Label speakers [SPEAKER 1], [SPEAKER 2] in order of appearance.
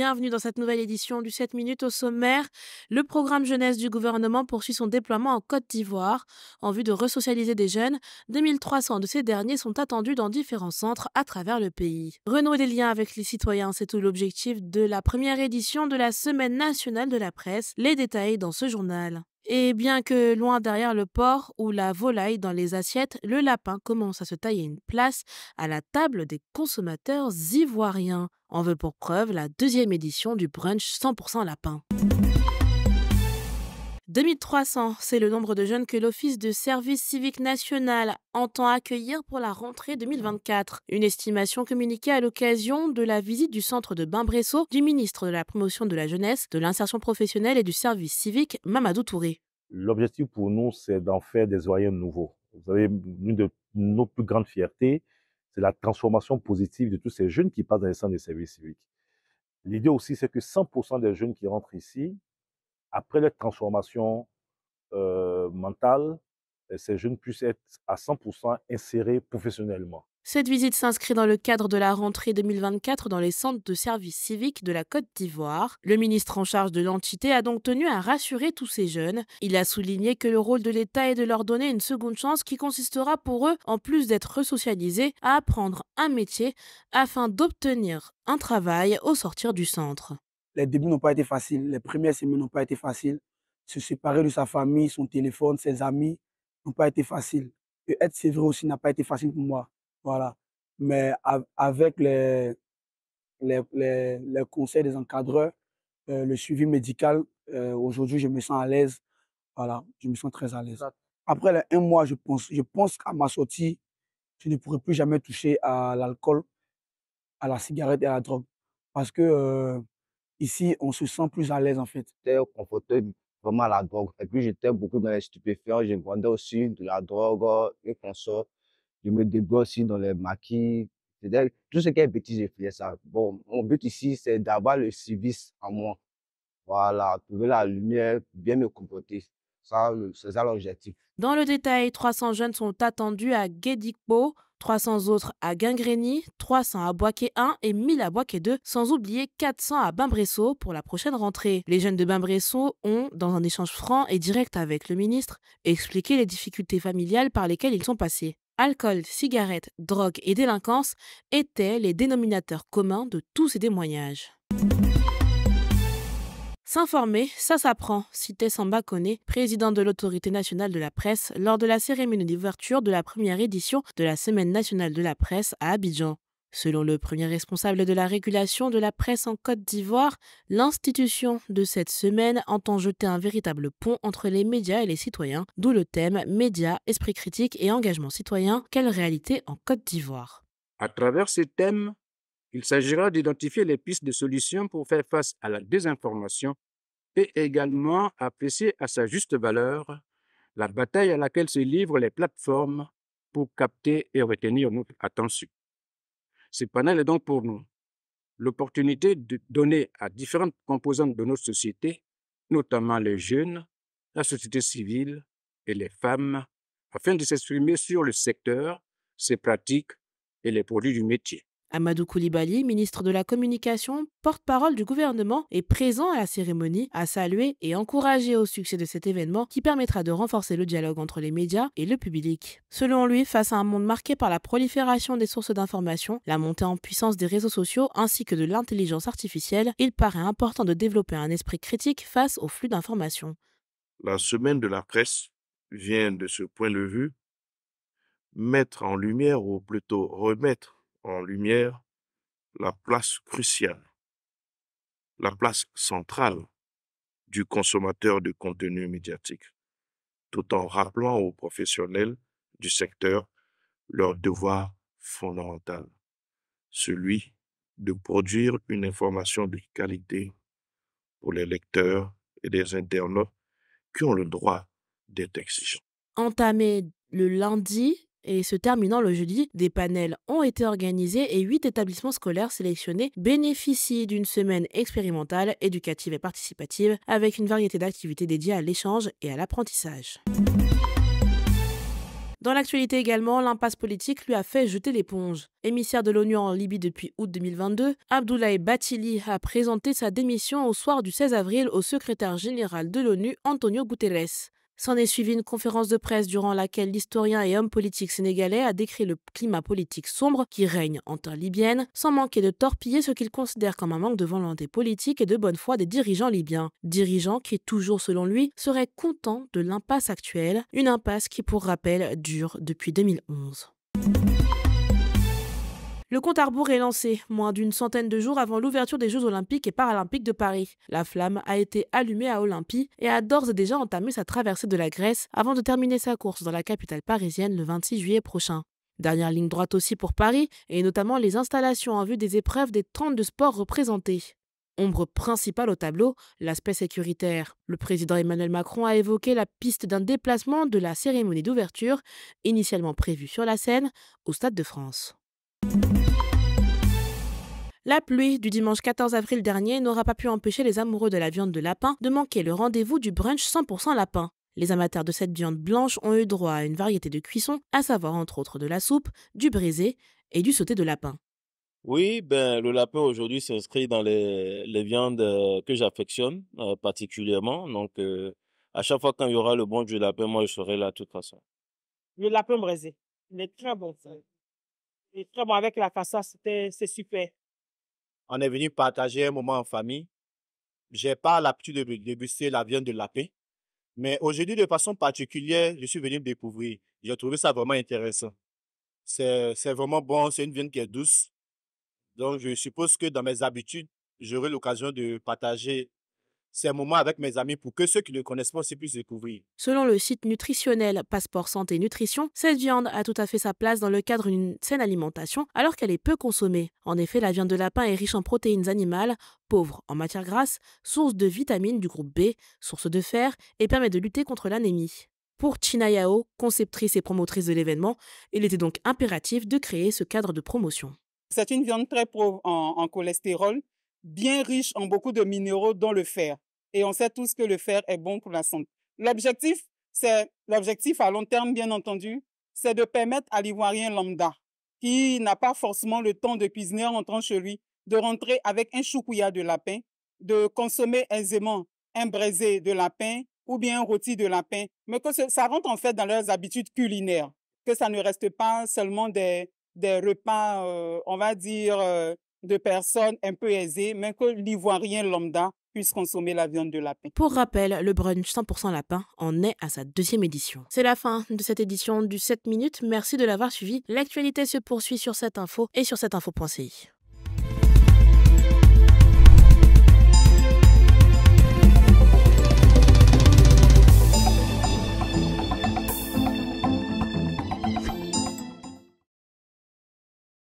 [SPEAKER 1] bienvenue dans cette nouvelle édition du 7 minutes au sommaire. Le programme jeunesse du gouvernement poursuit son déploiement en Côte d'Ivoire en vue de resocialiser des jeunes. 2300 de ces derniers sont attendus dans différents centres à travers le pays. Renouer des liens avec les citoyens, c'est tout l'objectif de la première édition de la Semaine nationale de la presse. Les détails dans ce journal. Et bien que loin derrière le porc ou la volaille dans les assiettes, le lapin commence à se tailler une place à la table des consommateurs ivoiriens. On veut pour preuve la deuxième édition du brunch 100% lapin. 2300, c'est le nombre de jeunes que l'Office de service civique national entend accueillir pour la rentrée 2024. Une estimation communiquée à l'occasion de la visite du centre de bain bresso du ministre de la Promotion de la Jeunesse, de l'Insertion professionnelle et du service civique, Mamadou Touré. L'objectif pour nous, c'est d'en faire des doyens nouveaux. Vous avez une de nos plus grandes fiertés, c'est la transformation positive de tous ces jeunes qui passent dans les centres de services civiques. L'idée aussi, c'est que 100% des jeunes qui rentrent ici, après leur transformation euh, mentale, ces jeunes puissent être à 100% insérés professionnellement. Cette visite s'inscrit dans le cadre de la rentrée 2024 dans les centres de services civiques de la Côte d'Ivoire. Le ministre en charge de l'entité a donc tenu à rassurer tous ces jeunes. Il a souligné que le rôle de l'État est de leur donner une seconde chance qui consistera pour eux, en plus d'être resocialisés, à apprendre un métier afin d'obtenir un travail au sortir du centre. Les débuts n'ont pas été faciles, les premières semaines n'ont pas été faciles. Se séparer de sa famille, son téléphone, ses amis n'ont pas été faciles. Et être sévère aussi n'a pas été facile pour moi voilà. Mais avec les, les, les, conseils des encadreurs, euh, le suivi médical, euh, aujourd'hui, je me sens à l'aise. Voilà, je me sens très à l'aise. Après un mois, je pense, je pense qu'à ma sortie, je ne pourrai plus jamais toucher à l'alcool, à la cigarette et à la drogue. Parce que euh, ici, on se sent plus à l'aise en fait. J'étais confortable vraiment à la drogue. Et puis j'étais beaucoup dans les stupéfiants. Je vendais aussi de la drogue et qu'on je me débrouille aussi dans les maquis, tout ce qui est petit, je ça. Bon, mon but ici, c'est d'avoir le service en moi. Voilà, trouver la lumière, bien me comporter. Ça, c'est ça l'objectif. Dans le détail, 300 jeunes sont attendus à Guédicbo, 300 autres à Gingrény, 300 à Boisquet 1 et 1000 à Boisquet 2, sans oublier 400 à Bimbresso pour la prochaine rentrée. Les jeunes de Bimbresso ont, dans un échange franc et direct avec le ministre, expliqué les difficultés familiales par lesquelles ils sont passés alcool, cigarettes, drogue et délinquance étaient les dénominateurs communs de tous ces témoignages. S'informer, ça s'apprend, citait Samba Kone, président de l'Autorité nationale de la presse, lors de la cérémonie d'ouverture de la première édition de la Semaine nationale de la presse à Abidjan. Selon le premier responsable de la régulation de la presse en Côte d'Ivoire, l'institution de cette semaine entend jeter un véritable pont entre les médias et les citoyens, d'où le thème Médias, esprit critique et engagement citoyen, quelle réalité en Côte d'Ivoire À travers ces thèmes, il s'agira d'identifier les pistes de solutions pour faire face à la désinformation et également apprécier à sa juste valeur la bataille à laquelle se livrent les plateformes pour capter et retenir notre attention. Ce panel est donc pour nous l'opportunité de donner à différentes composantes de notre société, notamment les jeunes, la société civile et les femmes, afin de s'exprimer sur le secteur, ses pratiques et les produits du métier. Amadou Koulibaly, ministre de la Communication, porte-parole du gouvernement, est présent à la cérémonie, à saluer et encourager au succès de cet événement qui permettra de renforcer le dialogue entre les médias et le public. Selon lui, face à un monde marqué par la prolifération des sources d'information, la montée en puissance des réseaux sociaux ainsi que de l'intelligence artificielle, il paraît important de développer un esprit critique face aux flux d'informations. La semaine de la presse vient de ce point de vue mettre en lumière ou plutôt remettre en lumière la place cruciale, la place centrale du consommateur de contenu médiatique, tout en rappelant aux professionnels du secteur leur devoir fondamental, celui de produire une information de qualité pour les lecteurs et les internautes qui ont le droit d'être exigeants. Entamé le lundi et se terminant le jeudi, des panels ont été organisés et huit établissements scolaires sélectionnés bénéficient d'une semaine expérimentale, éducative et participative avec une variété d'activités dédiées à l'échange et à l'apprentissage. Dans l'actualité également, l'impasse politique lui a fait jeter l'éponge. Émissaire de l'ONU en Libye depuis août 2022, Abdoulaye Batili a présenté sa démission au soir du 16 avril au secrétaire général de l'ONU, Antonio Guterres. S'en est suivie une conférence de presse durant laquelle l'historien et homme politique sénégalais a décrit le climat politique sombre qui règne en temps libyenne, sans manquer de torpiller ce qu'il considère comme un manque de volonté politique et de bonne foi des dirigeants libyens. Dirigeants qui, toujours selon lui, seraient contents de l'impasse actuelle, une impasse qui, pour rappel, dure depuis 2011. Le compte à rebours est lancé, moins d'une centaine de jours avant l'ouverture des Jeux Olympiques et Paralympiques de Paris. La flamme a été allumée à Olympie et a d'ores et déjà entamé sa traversée de la Grèce avant de terminer sa course dans la capitale parisienne le 26 juillet prochain. Dernière ligne droite aussi pour Paris, et notamment les installations en vue des épreuves des 32 sports représentés. Ombre principale au tableau, l'aspect sécuritaire. Le président Emmanuel Macron a évoqué la piste d'un déplacement de la cérémonie d'ouverture, initialement prévue sur la Seine, au Stade de France. La pluie du dimanche 14 avril dernier n'aura pas pu empêcher les amoureux de la viande de lapin de manquer le rendez-vous du brunch 100% lapin. Les amateurs de cette viande blanche ont eu droit à une variété de cuissons, à savoir entre autres de la soupe, du brisé et du sauté de lapin. Oui, ben, le lapin aujourd'hui s'inscrit dans les, les viandes euh, que j'affectionne euh, particulièrement. Donc, euh, à chaque fois qu'il y aura le bon du lapin, moi, je serai là de toute façon. Le lapin brisé, il est très bon. Ça. Il est très bon avec la façade, c'est super. On est venu partager un moment en famille. J'ai pas l'habitude de déguster la viande de la paix. Mais aujourd'hui, de façon particulière, je suis venu me découvrir. J'ai trouvé ça vraiment intéressant. C'est, c'est vraiment bon. C'est une viande qui est douce. Donc, je suppose que dans mes habitudes, j'aurai l'occasion de partager c'est un moment avec mes amis pour que ceux qui ne connaissent pas aussi puissent découvrir. Selon le site nutritionnel Passeport Santé Nutrition, cette viande a tout à fait sa place dans le cadre d'une saine alimentation alors qu'elle est peu consommée. En effet, la viande de lapin est riche en protéines animales, pauvre en matières grasses, source de vitamines du groupe B, source de fer et permet de lutter contre l'anémie. Pour Chinayao, conceptrice et promotrice de l'événement, il était donc impératif de créer ce cadre de promotion. C'est une viande très pauvre en cholestérol, bien riche en beaucoup de minéraux, dont le fer. Et on sait tous que le fer est bon pour la santé. L'objectif, c'est l'objectif à long terme, bien entendu, c'est de permettre à l'ivoirien lambda, qui n'a pas forcément le temps de cuisiner en rentrant chez lui, de rentrer avec un choukouya de lapin, de consommer aisément un braisé de lapin ou bien un rôti de lapin, mais que ça rentre en fait dans leurs habitudes culinaires, que ça ne reste pas seulement des, des repas, euh, on va dire, euh, de personnes un peu aisées, mais que l'ivoirien lambda puisse consommer la viande de lapin. Pour rappel, le brunch 100% lapin en est à sa deuxième édition. C'est la fin de cette édition du 7 minutes. Merci de l'avoir suivi. L'actualité se poursuit sur cette info et sur cette info.ci.